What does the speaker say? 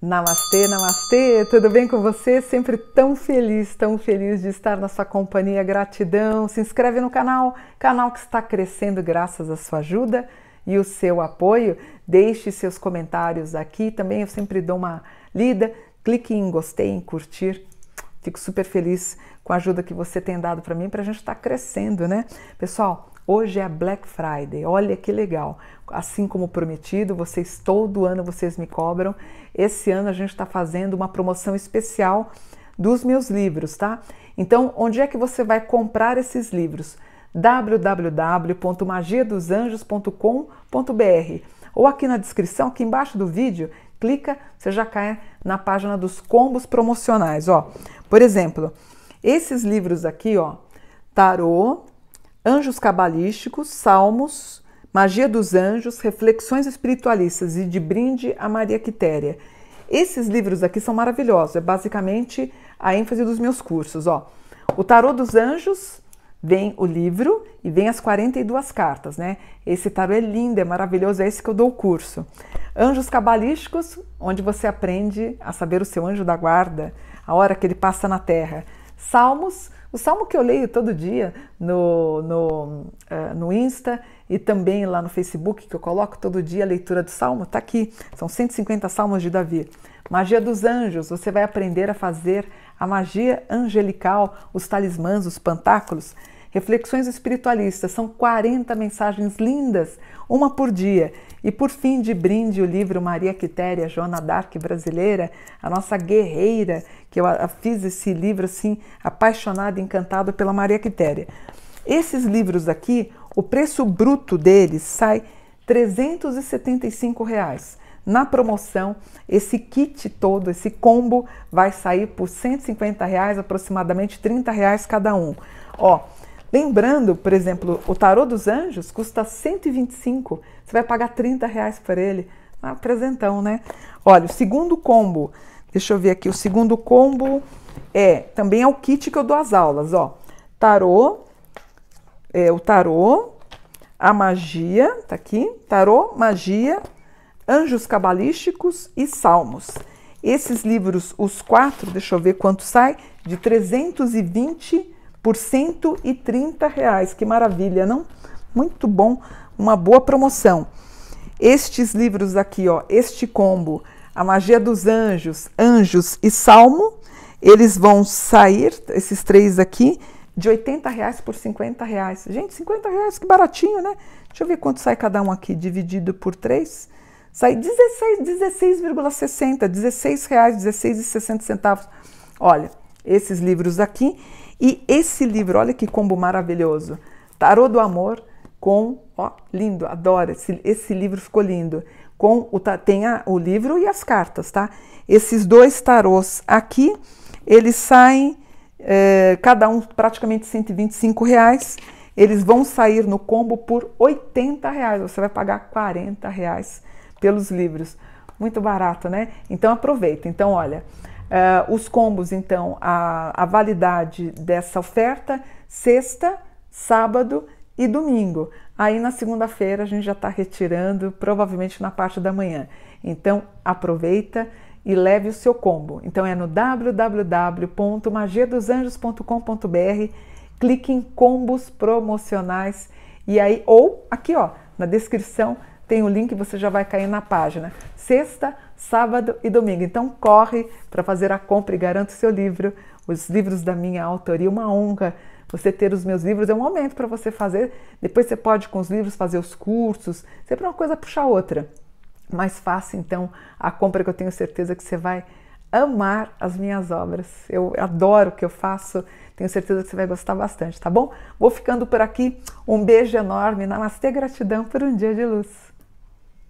Namastê, namastê, tudo bem com você? Sempre tão feliz, tão feliz de estar na sua companhia. Gratidão. Se inscreve no canal, canal que está crescendo graças à sua ajuda e o seu apoio. Deixe seus comentários aqui também, eu sempre dou uma lida. Clique em gostei, em curtir Fico super feliz com a ajuda que você tem dado para mim, para a gente estar tá crescendo, né? Pessoal, Hoje é Black Friday, olha que legal. Assim como prometido, vocês todo ano vocês me cobram. Esse ano a gente está fazendo uma promoção especial dos meus livros, tá? Então, onde é que você vai comprar esses livros? www.magiadosanjos.com.br ou aqui na descrição, aqui embaixo do vídeo, clica, você já cai na página dos combos promocionais, ó. Por exemplo, esses livros aqui, ó, Tarô, Anjos Cabalísticos, Salmos, Magia dos Anjos, Reflexões Espiritualistas e de Brinde a Maria Quitéria. Esses livros aqui são maravilhosos, é basicamente a ênfase dos meus cursos, ó. O Tarô dos Anjos, vem o livro e vem as 42 cartas, né? Esse tarô é lindo, é maravilhoso, é esse que eu dou o curso. Anjos cabalísticos, onde você aprende a saber o seu anjo da guarda, a hora que ele passa na terra. Salmos, o salmo que eu leio todo dia no, no, uh, no Insta e também lá no Facebook, que eu coloco todo dia a leitura do salmo, está aqui. São 150 salmos de Davi. Magia dos anjos, você vai aprender a fazer a magia angelical, os talismãs, os pantáculos. Reflexões espiritualistas, são 40 mensagens lindas, uma por dia. E por fim, de brinde, o livro Maria Quitéria, Joana Dark brasileira, a nossa guerreira, que eu fiz esse livro assim, apaixonada, encantada pela Maria Quitéria. Esses livros aqui, o preço bruto deles sai 375 reais. Na promoção, esse kit todo, esse combo, vai sair por 150 reais, aproximadamente 30 reais cada um. Ó, Lembrando, por exemplo, o tarô dos anjos custa 125, você vai pagar 30 reais por ele. Ah, apresentão, né? Olha, o segundo combo, deixa eu ver aqui, o segundo combo é, também é o kit que eu dou as aulas, ó. Tarô, é, o tarô, a magia, tá aqui, tarô, magia, anjos cabalísticos e salmos. Esses livros, os quatro, deixa eu ver quanto sai, de 320 reais por 130 reais. Que maravilha, não? Muito bom, uma boa promoção. Estes livros aqui, ó, este combo, A Magia dos Anjos, Anjos e Salmo, eles vão sair, esses três aqui, de 80 reais por 50 reais. Gente, 50 reais, que baratinho, né? Deixa eu ver quanto sai cada um aqui, dividido por três. Sai 16, 16,60, 16 reais, 16,60 centavos. Olha, esses livros aqui e esse livro, olha que combo maravilhoso. Tarô do Amor com, ó, lindo, adoro, esse, esse livro ficou lindo. Com o, tem a, o livro e as cartas, tá? Esses dois tarôs aqui, eles saem, é, cada um praticamente 125 reais. Eles vão sair no combo por 80 reais. Você vai pagar 40 reais pelos livros. Muito barato, né? Então aproveita. Então, olha, Uh, os combos, então, a, a validade dessa oferta, sexta, sábado e domingo. Aí na segunda-feira a gente já está retirando, provavelmente na parte da manhã. Então aproveita e leve o seu combo. Então é no www.magiadosanjos.com.br, clique em combos promocionais e aí ou aqui ó, na descrição tem o link, você já vai cair na página. Sexta, sábado e domingo. Então corre para fazer a compra e garanta o seu livro, os livros da minha autoria, uma honra você ter os meus livros é um momento para você fazer. Depois você pode, com os livros, fazer os cursos, sempre é uma coisa puxa a outra. Mas faça então a compra que eu tenho certeza que você vai amar as minhas obras. Eu adoro o que eu faço, tenho certeza que você vai gostar bastante, tá bom? Vou ficando por aqui. Um beijo enorme, namastê, gratidão por um dia de luz.